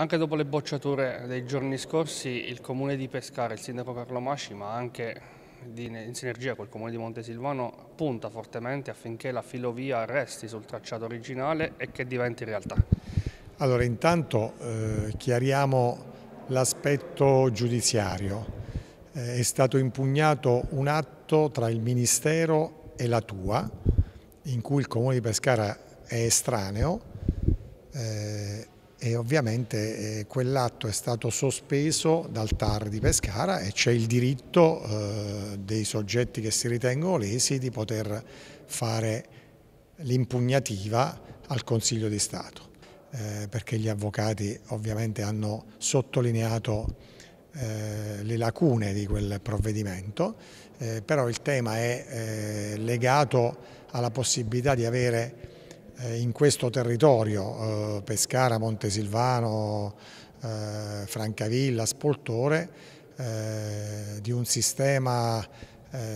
Anche dopo le bocciature dei giorni scorsi il comune di Pescara, il sindaco Carlo Masci, ma anche in sinergia col comune di Montesilvano, punta fortemente affinché la filovia resti sul tracciato originale e che diventi realtà. Allora intanto eh, chiariamo l'aspetto giudiziario. Eh, è stato impugnato un atto tra il Ministero e la Tua, in cui il comune di Pescara è estraneo, eh, e ovviamente eh, quell'atto è stato sospeso dal TAR di Pescara e c'è il diritto eh, dei soggetti che si ritengono lesi di poter fare l'impugnativa al Consiglio di Stato, eh, perché gli avvocati ovviamente hanno sottolineato eh, le lacune di quel provvedimento, eh, però il tema è eh, legato alla possibilità di avere eh, in questo territorio, eh, Pescara, Montesilvano, eh, Francavilla, Spoltore, di un sistema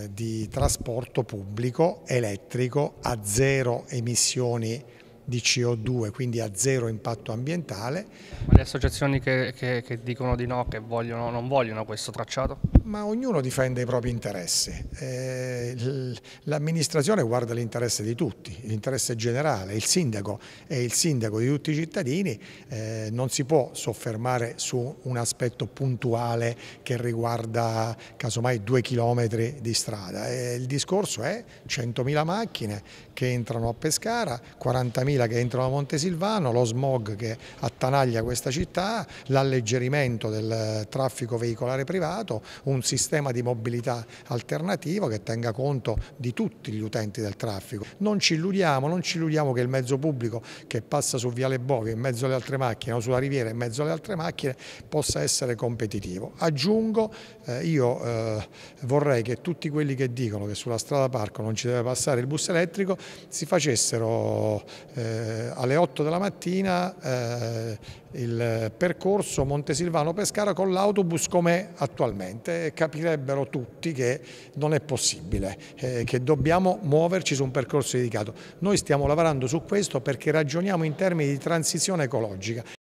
di trasporto pubblico elettrico a zero emissioni di CO2, quindi a zero impatto ambientale. Ma le associazioni che, che, che dicono di no, che vogliono, non vogliono questo tracciato? Ma ognuno difende i propri interessi. Eh, l'amministrazione guarda l'interesse di tutti, l'interesse generale, il sindaco è il sindaco di tutti i cittadini, eh, non si può soffermare su un aspetto puntuale che riguarda casomai due chilometri di strada. Eh, il discorso è 100.000 macchine che entrano a Pescara, 40.000 30.000 che entrano a Montesilvano, lo smog che attanaglia questa città, l'alleggerimento del eh, traffico veicolare privato, un sistema di mobilità alternativo che tenga conto di tutti gli utenti del traffico. Non ci illudiamo, non ci illudiamo che il mezzo pubblico che passa su Viale Bovi in mezzo alle altre macchine o sulla riviera in mezzo alle altre macchine possa essere competitivo. Aggiungo, eh, io eh, vorrei che tutti quelli che dicono che sulla strada parco non ci deve passare il bus elettrico si facessero eh, alle 8 della mattina eh, il percorso Montesilvano-Pescara con l'autobus come attualmente e capirebbero tutti che non è possibile, eh, che dobbiamo muoverci su un percorso dedicato. Noi stiamo lavorando su questo perché ragioniamo in termini di transizione ecologica.